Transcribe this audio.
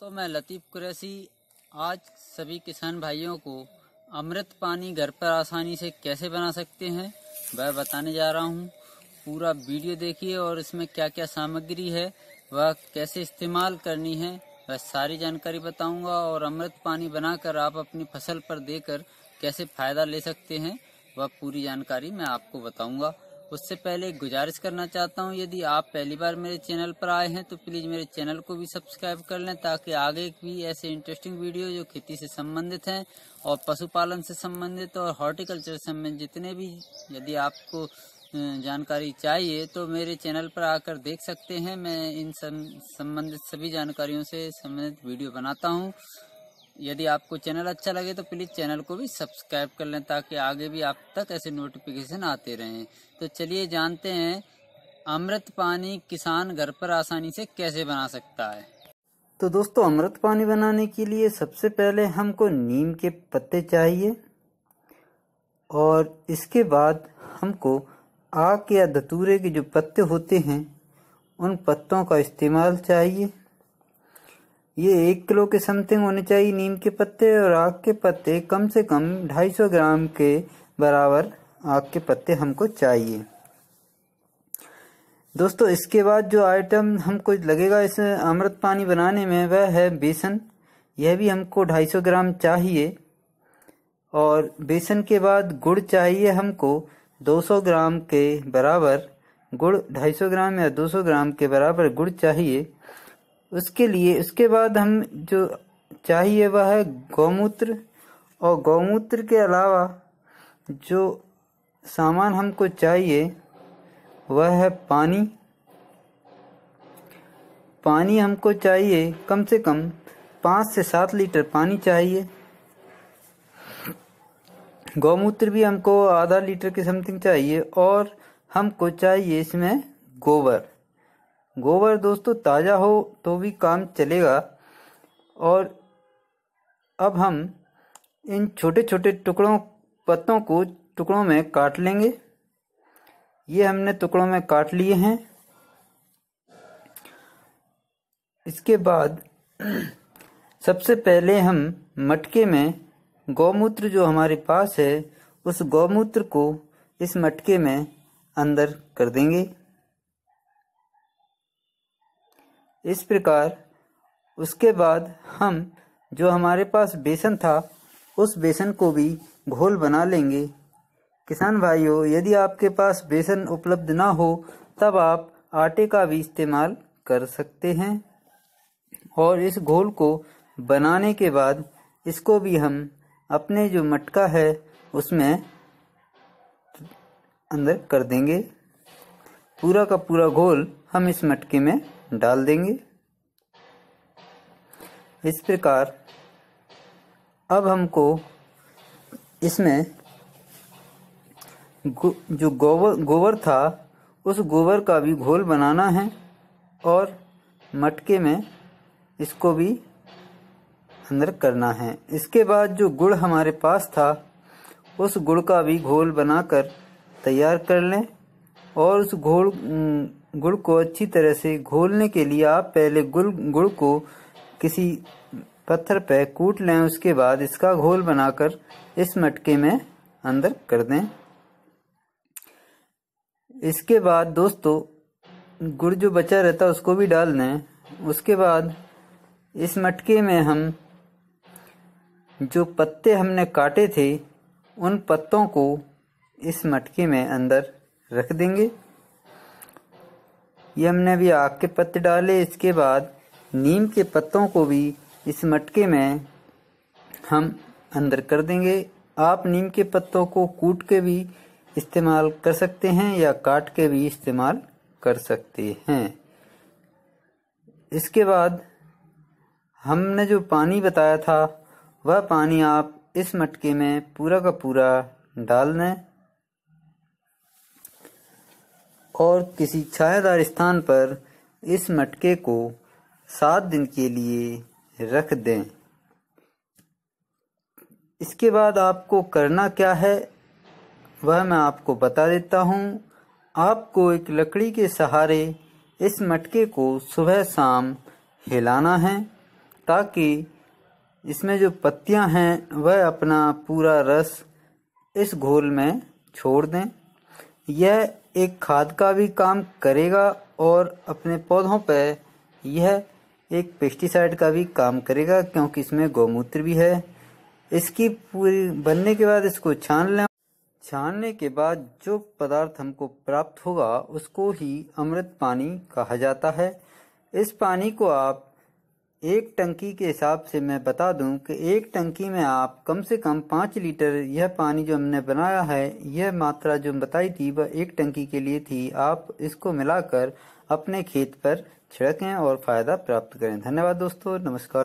तो मैं लतीफ़ कुरैसी आज सभी किसान भाइयों को अमृत पानी घर पर आसानी से कैसे बना सकते हैं वह बताने जा रहा हूँ पूरा वीडियो देखिए और इसमें क्या क्या सामग्री है वह कैसे इस्तेमाल करनी है वह सारी जानकारी बताऊंगा और अमृत पानी बनाकर आप अपनी फसल पर देकर कैसे फ़ायदा ले सकते हैं वह पूरी जानकारी मैं आपको बताऊंगा उससे पहले गुजारिश करना चाहता हूँ यदि आप पहली बार मेरे चैनल पर आए हैं तो प्लीज़ मेरे चैनल को भी सब्सक्राइब कर लें ताकि आगे भी ऐसे इंटरेस्टिंग वीडियो जो खेती से संबंधित हैं और पशुपालन से संबंधित और हॉर्टिकल्चर से संबंधित जितने भी यदि आपको जानकारी चाहिए तो मेरे चैनल पर आकर देख सकते हैं मैं इन संबंधित सभी जानकारियों से संबंधित वीडियो बनाता हूँ यदि आपको चैनल अच्छा लगे तो प्लीज़ चैनल को भी सब्सक्राइब कर लें ताकि आगे भी आप तक ऐसे नोटिफिकेशन आते रहें तो चलिए जानते हैं अमृत पानी किसान घर पर आसानी से कैसे बना सकता है तो दोस्तों अमृत पानी बनाने के लिए सबसे पहले हमको नीम के पत्ते चाहिए और इसके बाद हमको आग या धतूरे के जो पत्ते होते हैं उन पत्तों का इस्तेमाल चाहिए ये एक किलो के समथिंग होने चाहिए नीम के पत्ते और आग के पत्ते कम से कम 250 ग्राम के बराबर आग के पत्ते हमको चाहिए दोस्तों इसके बाद जो आइटम हमको लगेगा इस अमृत पानी बनाने में वह है बेसन यह भी हमको 250 ग्राम चाहिए और बेसन के बाद गुड़ चाहिए हमको 200 ग्राम के बराबर गुड़ 250 ग्राम या 200 ग्राम के बराबर गुड़ चाहिए उसके लिए उसके बाद हम जो चाहिए वह है गौमूत्र और गौमूत्र के अलावा जो सामान हमको चाहिए वह है पानी पानी हमको चाहिए कम से कम पाँच से सात लीटर पानी चाहिए गौमूत्र भी हमको आधा लीटर के समथिंग चाहिए और हमको चाहिए इसमें गोबर गोबर दोस्तों ताज़ा हो तो भी काम चलेगा और अब हम इन छोटे छोटे टुकड़ों पत्तों को टुकड़ों में काट लेंगे ये हमने टुकड़ों में काट लिए हैं इसके बाद सबसे पहले हम मटके में गौमूत्र जो हमारे पास है उस गौमूत्र को इस मटके में अंदर कर देंगे इस प्रकार उसके बाद हम जो हमारे पास बेसन था उस बेसन को भी घोल बना लेंगे किसान भाइयों यदि आपके पास बेसन उपलब्ध ना हो तब आप आटे का भी इस्तेमाल कर सकते हैं और इस घोल को बनाने के बाद इसको भी हम अपने जो मटका है उसमें अंदर कर देंगे पूरा का पूरा घोल हम इस मटके में डाल देंगे इस प्रकार अब हमको इसमें जो गोबर गोबर था उस गोबर का भी घोल बनाना है और मटके में इसको भी अंदर करना है इसके बाद जो गुड़ हमारे पास था उस गुड़ का भी घोल बनाकर तैयार कर लें और उस घोल गुड़ को अच्छी तरह से घोलने के लिए आप पहले गुल गुड़ को किसी पत्थर पर कूट लें उसके बाद इसका घोल बनाकर इस मटके में अंदर कर दें इसके बाद दोस्तों गुड़ जो बचा रहता है उसको भी डाल दें उसके बाद इस मटके में हम जो पत्ते हमने काटे थे उन पत्तों को इस मटके में अंदर रख देंगे ये हमने अभी आग के पत्ते डाले इसके बाद नीम के पत्तों को भी इस मटके में हम अंदर कर देंगे आप नीम के पत्तों को कूट के भी इस्तेमाल कर सकते हैं या काट के भी इस्तेमाल कर सकते हैं इसके बाद हमने जो पानी बताया था वह पानी आप इस मटके में पूरा का पूरा डाल दें और किसी छायादार स्थान पर इस मटके को सात दिन के लिए रख दें इसके बाद आपको करना क्या है वह मैं आपको बता देता हूँ आपको एक लकड़ी के सहारे इस मटके को सुबह शाम हिलाना है ताकि इसमें जो पत्तियां हैं वह अपना पूरा रस इस घोल में छोड़ दें यह एक खाद का भी काम करेगा और अपने पौधों पर यह एक पेस्टिसाइड का भी काम करेगा क्योंकि इसमें गौमूत्र भी है इसकी पूरी बनने के बाद इसको छान लें छानने के बाद जो पदार्थ हमको प्राप्त होगा उसको ही अमृत पानी कहा जाता है इस पानी को आप एक टंकी के हिसाब से मैं बता दूं कि एक टंकी में आप कम से कम पाँच लीटर यह पानी जो हमने बनाया है यह मात्रा जो बताई थी वह एक टंकी के लिए थी आप इसको मिलाकर अपने खेत पर छिड़कें और फ़ायदा प्राप्त करें धन्यवाद दोस्तों नमस्कार